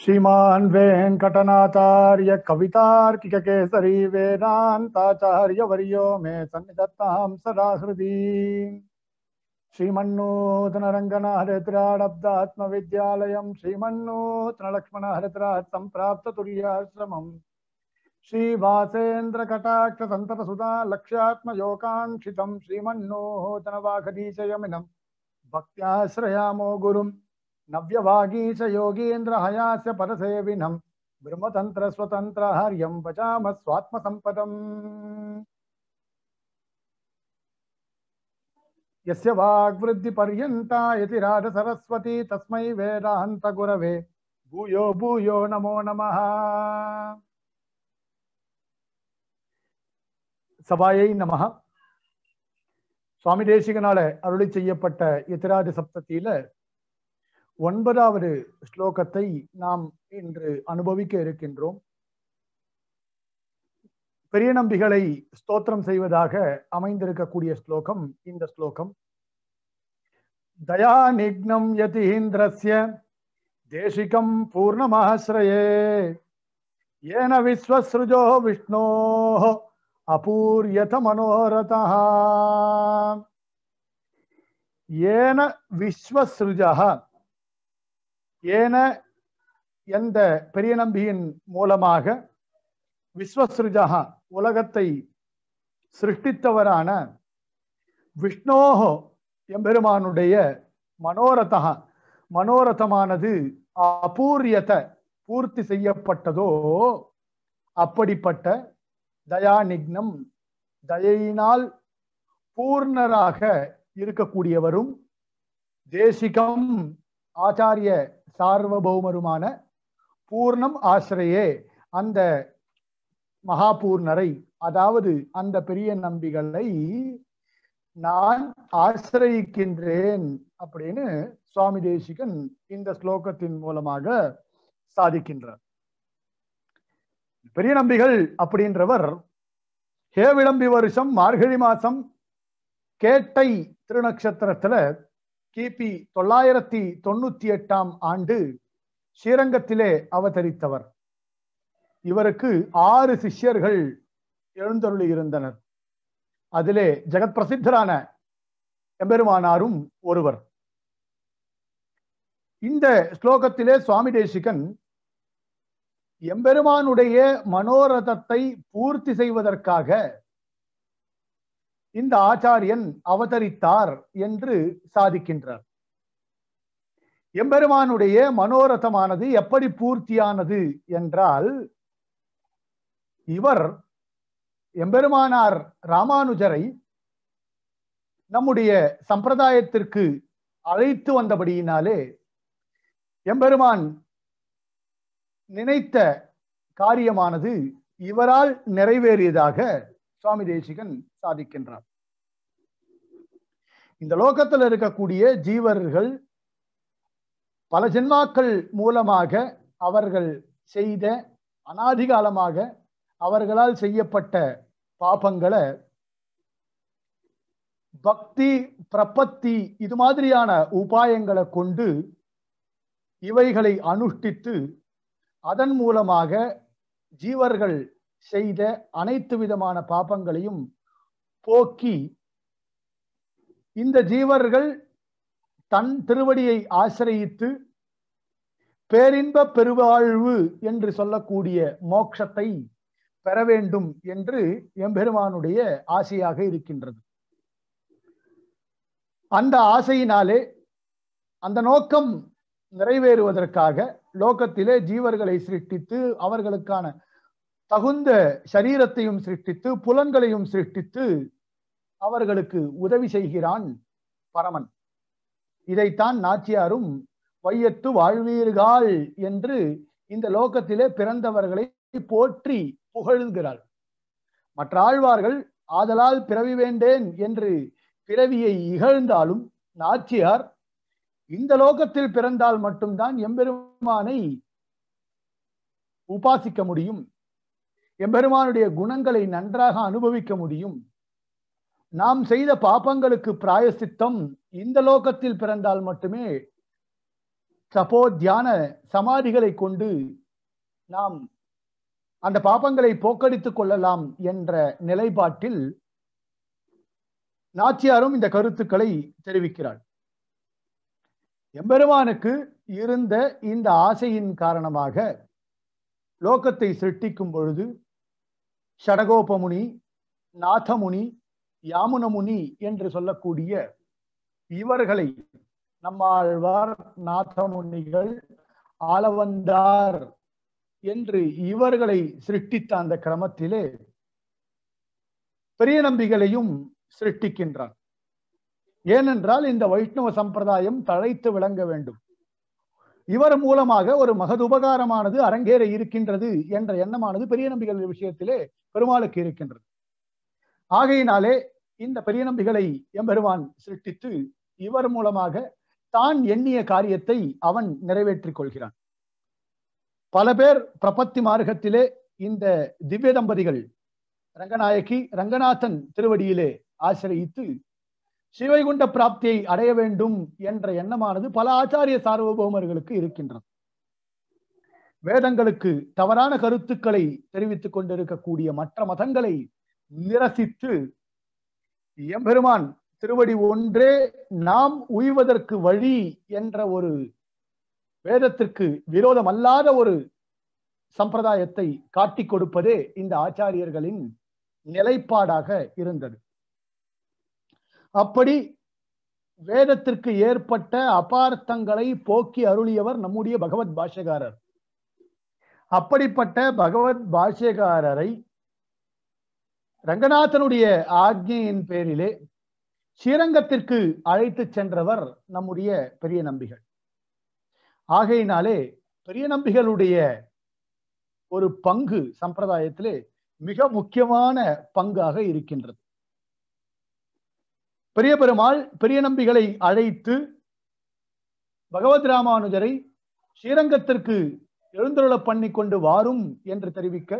श्रीमान श्रीमान् वेङ्कटनाथार्य वेदाताचार्य वर्यो मे सन्नीधत्ता सदा श्रीमनूतन श्रीमनूतन विद्यालय लक्ष्मण श्रीवासेन्द्र कटाक्ष श्रीमन्नूतनरङ्गनहरिद्राडब्दात्मविद्यालयं श्रीमन्नूतनलक्ष्मणहरिद्रात् सम्प्राप्ततुल्याश्रमम् श्रीवासेन्द्रकटाक्षतन्तरसुधा लक्ष्यात्मयोकाङ्क्षितं श्रीमन्नूतनवाखदीशयमिनं भक्त्याश्रयामो गुरु नव्यवागी नव्यवागीश योगींद्र हयास्य परसेविनम ब्रह्मतंत्र स्वतंत्र हर्यम पचाम स्वात्म संपदम यस्य वाग्वृद्धि पर्यंता राध सरस्वती तस्मै वेदाहंत गुरवे भूयो भूयो नमो नमः சபாயை நமக சுவாமி தேசிகனால அருளி செய்யப்பட்ட எத்திராதி சப்தத்தியில ஒன்பதாவது ஸ்லோகத்தை நாம் இன்று அனுபவிக்க இருக்கின்றோம் பெரிய நம்பிகளை ஸ்தோத்திரம் செய்வதாக அமைந்திருக்கக்கூடிய ஸ்லோகம் இந்த ஸ்லோகம் தயா நிக்னம் யதிஹீந்திரஸ்ய தேசிகம் பூர்ணமாசிரயே ஏன விஸ்வஸ்ருஜோ விஷ்ணோ அபூர்யத மனோரதா ஏன விஸ்வசுஜா ஏன எந்த பெரிய நம்பியின் மூலமாக விஸ்வசிருஜா உலகத்தை சிருஷ்டித்தவரான விஷ்ணோகோ எம்பெருமானுடைய மனோரதா மனோரதமானது அபூரியத்தை பூர்த்தி செய்யப்பட்டதோ அப்படிப்பட்ட தயாநிக்னம் தயையினால் பூர்ணராக இருக்கக்கூடியவரும் தேசிகம் ஆச்சாரிய சார்வபௌமருமான பூர்ணம் ஆசிரியே அந்த மகாபூர்ணரை அதாவது அந்த பெரிய நம்பிகளை நான் ஆசிரயிக்கின்றேன் அப்படின்னு சுவாமி தேசிகன் இந்த ஸ்லோகத்தின் மூலமாக சாதிக்கின்றார் பெரிய நம்பிகள் அப்படின்றவர் ஹே விளம்பி வருஷம் மார்கழி மாசம் கேட்டை திருநக்ஷத்திரத்துல கிபி தொள்ளாயிரத்தி தொண்ணூத்தி எட்டாம் ஆண்டு ஸ்ரீரங்கத்திலே அவதரித்தவர் இவருக்கு ஆறு சிஷ்யர்கள் எழுந்தருளி இருந்தனர் அதிலே ஜெகத் பிரசித்தரான எம்பெருமானாரும் ஒருவர் இந்த ஸ்லோகத்திலே சுவாமி தேசிகன் எம்பெருமானுடைய மனோரதத்தை பூர்த்தி செய்வதற்காக இந்த ஆச்சாரியன் அவதரித்தார் என்று சாதிக்கின்றார் எம்பெருமானுடைய மனோரதமானது எப்படி பூர்த்தியானது என்றால் இவர் எம்பெருமானார் ராமானுஜரை நம்முடைய சம்பிரதாயத்திற்கு அழைத்து வந்தபடியினாலே எம்பெருமான் நினைத்த காரியமானது இவரால் நிறைவேறியதாக சுவாமி தேசிகன் சாதிக்கின்றார் இந்த லோகத்தில் இருக்கக்கூடிய ஜீவர்கள் பல ஜென்மாக்கள் மூலமாக அவர்கள் செய்த அனாதிகாலமாக அவர்களால் செய்யப்பட்ட பாபங்களை பக்தி பிரபத்தி இது மாதிரியான உபாயங்களை கொண்டு இவைகளை அனுஷ்டித்து அதன் மூலமாக ஜீவர்கள் செய்த அனைத்து விதமான பாபங்களையும் போக்கி இந்த ஜீவர்கள் தன் திருவடியை ஆசிரயித்து பேரின்ப பெருவாழ்வு என்று சொல்லக்கூடிய மோட்சத்தை பெற வேண்டும் என்று எம்பெருமானுடைய ஆசையாக இருக்கின்றது அந்த ஆசையினாலே அந்த நோக்கம் நிறைவேறுவதற்காக லோகத்திலே ஜீவர்களை சிருஷ்டித்து அவர்களுக்கான தகுந்த சரீரத்தையும் சிருஷ்டித்து புலன்களையும் சிருஷ்டித்து அவர்களுக்கு உதவி செய்கிறான் பரமன் இதைத்தான் நாச்சியாரும் வையத்து வாழ்வீர்கள் என்று இந்த லோகத்திலே பிறந்தவர்களை போற்றி புகழ்கிறாள் மற்ற ஆழ்வார்கள் ஆதலால் பிறவி வேண்டேன் என்று பிறவியை இகழ்ந்தாலும் நாச்சியார் இந்த லோகத்தில் பிறந்தால் மட்டும்தான் எம்பெருமானை உபாசிக்க முடியும் எம்பெருமானுடைய குணங்களை நன்றாக அனுபவிக்க முடியும் நாம் செய்த பாபங்களுக்கு பிராயசித்தம் இந்த லோகத்தில் பிறந்தால் மட்டுமே சபோ தியான சமாதிகளை கொண்டு நாம் அந்த பாபங்களை போக்கடித்துக் கொள்ளலாம் என்ற நிலைப்பாட்டில் நாச்சியாரும் இந்த கருத்துக்களை தெரிவிக்கிறார் எம்பெருமானுக்கு இருந்த இந்த ஆசையின் காரணமாக லோகத்தை சிருட்டிக்கும் பொழுது சடகோபமுனி நாதமுனி யாமுனமுனி என்று சொல்லக்கூடிய இவர்களை நம்மாழ்வார் நாதமுனிகள் ஆளவந்தார் என்று இவர்களை சிருஷ்டித்த அந்த கிரமத்திலே பெரிய நம்பிகளையும் சிருஷ்டிக்கின்றான் ஏனென்றால் இந்த வைஷ்ணவ சம்பிரதாயம் தழைத்து விளங்க வேண்டும் இவர் மூலமாக ஒரு மகதுபகாரமானது அரங்கேற இருக்கின்றது என்ற எண்ணமானது பெரிய நம்பிகள் விஷயத்திலே பெருமாளுக்கு இருக்கின்றது ஆகையினாலே இந்த பெரிய நம்பிகளை எம்பெருவான் சிருஷ்டித்து இவர் மூலமாக தான் எண்ணிய காரியத்தை அவன் நிறைவேற்றிக் கொள்கிறான் பல பேர் பிரபத்தி மார்க்கத்திலே இந்த திவ்ய தம்பதிகள் ரங்கநாயகி ரங்கநாதன் திருவடியிலே ஆசிரியித்து சிவைகுண்ட பிராப்தியை அடைய வேண்டும் என்ற எண்ணமானது பல ஆச்சாரிய சார்வபோமர்களுக்கு இருக்கின்றது வேதங்களுக்கு தவறான கருத்துக்களை தெரிவித்துக் கொண்டிருக்கக்கூடிய மற்ற மதங்களை நிரசித்து எம்பெருமான் திருவடி ஒன்றே நாம் உய்வதற்கு வழி என்ற ஒரு வேதத்திற்கு விரோதம் அல்லாத ஒரு சம்பிரதாயத்தை காட்டிக் கொடுப்பதே இந்த ஆச்சாரியர்களின் நிலைப்பாடாக இருந்தது அப்படி வேதத்திற்கு ஏற்பட்ட அபார்த்தங்களை போக்கி அருளியவர் நம்முடைய பகவத் பாஷகாரர் அப்படிப்பட்ட பகவத் பாஷகாரரை ரங்கநாதனுடைய ஆக்ஞையின் பேரிலே ஸ்ரீரங்கத்திற்கு அழைத்து சென்றவர் நம்முடைய பெரிய நம்பிகள் ஆகையினாலே பெரிய நம்பிகளுடைய ஒரு பங்கு சம்பிரதாயத்திலே மிக முக்கியமான பங்காக இருக்கின்றது பெரிய பெருமாள் பெரிய நம்பிகளை அழைத்து பகவத் ராமானுஜரை ஸ்ரீரங்கத்திற்கு எழுந்தருள பண்ணி கொண்டு வாரும் என்று தெரிவிக்க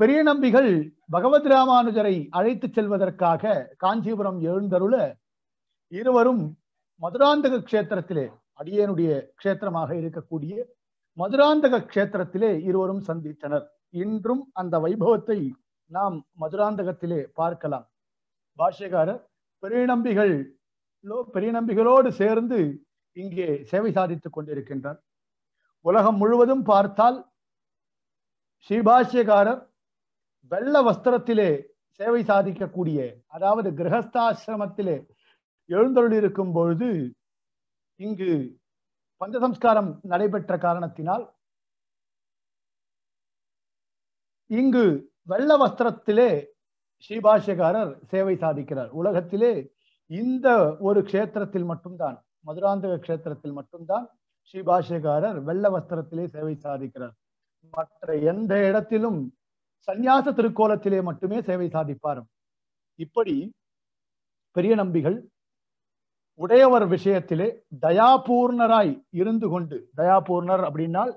பெரிய நம்பிகள் பகவத் ராமானுஜரை அழைத்து செல்வதற்காக காஞ்சிபுரம் எழுந்தருள இருவரும் மதுராந்தக கஷேத்திரத்திலே அடியனுடைய கஷேத்திரமாக இருக்கக்கூடிய மதுராந்தக கஷேத்திரத்திலே இருவரும் சந்தித்தனர் இன்றும் அந்த வைபவத்தை நாம் மதுராந்தகத்திலே பார்க்கலாம் பாஷ்யகாரர் பெரிய நம்பிகள் பெரிய நம்பிகளோடு சேர்ந்து இங்கே சேவை சாதித்துக் கொண்டிருக்கின்றார் உலகம் முழுவதும் பார்த்தால் ஸ்ரீபாஷ்யக்காரர் வெள்ள வஸ்திரத்திலே சேவை சாதிக்கக்கூடிய அதாவது கிரகஸ்தாசிரமத்திலே எழுந்தொழிலிருக்கும் பொழுது இங்கு பஞ்சசம்ஸ்காரம் நடைபெற்ற காரணத்தினால் இங்கு வெள்ள வஸ்திரத்திலே ஸ்ரீபாஷ்யகாரர் சேவை சாதிக்கிறார் உலகத்திலே இந்த ஒரு க்ஷேத்திரத்தில் மட்டும்தான் மதுராந்தக க்ஷேத்திரத்தில் மட்டும்தான் ஸ்ரீபாஷ்யகாரர் வெள்ள வஸ்திரத்திலே சேவை சாதிக்கிறார் மற்ற எந்த இடத்திலும் சந்நியாச திருக்கோலத்திலே மட்டுமே சேவை சாதிப்பார் இப்படி பெரிய நம்பிகள் உடையவர் விஷயத்திலே தயாபூர்ணராய் இருந்து கொண்டு தயாபூர்ணர் அப்படின்னால்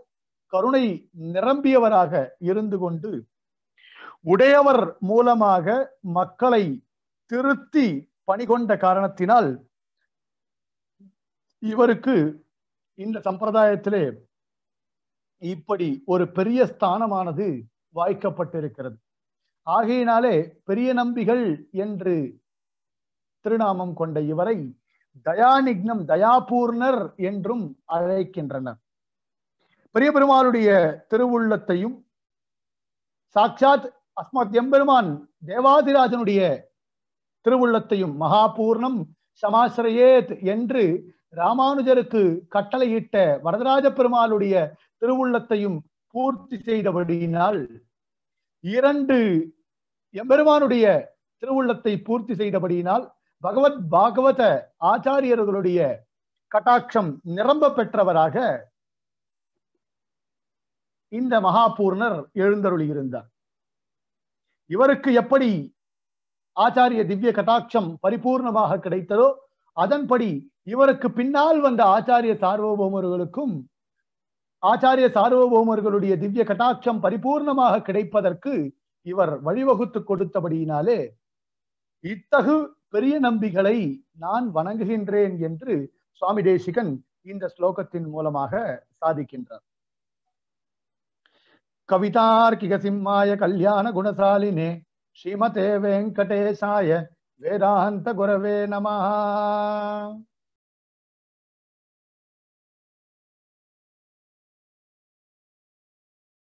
கருணை நிரம்பியவராக இருந்து கொண்டு உடையவர் மூலமாக மக்களை திருத்தி பணிகொண்ட காரணத்தினால் இவருக்கு இந்த சம்பிரதாயத்திலே இப்படி ஒரு பெரிய ஸ்தானமானது வாய்க்கப்பட்டிருக்கிறது ஆகையினாலே பெரிய நம்பிகள் என்று திருநாமம் கொண்ட இவரை தயாநிக்னம் தயாபூர்ணர் என்றும் அழைக்கின்றனர் பெரிய பெருமாளுடைய திருவுள்ளத்தையும் சாட்சாத் அஸ்மத் எம்பெருமான் தேவாதிராஜனுடைய திருவுள்ளத்தையும் மகாபூர்ணம் சமாசிரயேத் என்று ராமானுஜருக்கு கட்டளையிட்ட வரதராஜ பெருமாளுடைய திருவுள்ளத்தையும் பூர்த்தி செய்தபடியினால் இரண்டு எம்பெருமானுடைய திருவுள்ளத்தை பூர்த்தி செய்தபடியினால் பகவத் பாகவத ஆச்சாரியர்களுடைய கட்டாட்சம் நிரம்ப பெற்றவராக இந்த மகாபூர்ணர் எழுந்தருளியிருந்தார் இவருக்கு எப்படி ஆச்சாரிய திவ்ய கட்டாட்சம் பரிபூர்ணமாக கிடைத்ததோ அதன்படி இவருக்கு பின்னால் வந்த ஆச்சாரிய சார்வபோமர்களுக்கும் ஆச்சாரிய சார்வபோமர்களுடைய திவ்ய கட்டாட்சம் பரிபூர்ணமாக கிடைப்பதற்கு இவர் வழிவகுத்து கொடுத்தபடியினாலே இத்தகு பெரிய நம்பிகளை நான் வணங்குகின்றேன் என்று சுவாமி தேசிகன் இந்த ஸ்லோகத்தின் மூலமாக சாதிக்கின்றார் कवितार्किकसिंहाय कल्याणगुणशालिने श्रीमते वेङ्कटेशाय वेदान्तगुरवे नमः